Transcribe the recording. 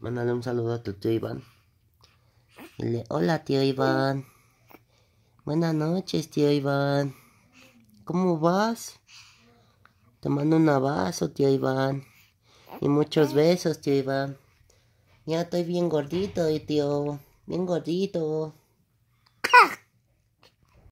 Mándale un saludo a tu tío Iván. Dile, hola tío Iván. Buenas noches, tío Iván. ¿Cómo vas? Te mando un abrazo, tío Iván. Y muchos besos, tío Iván. Ya estoy bien gordito, eh, tío. Bien gordito.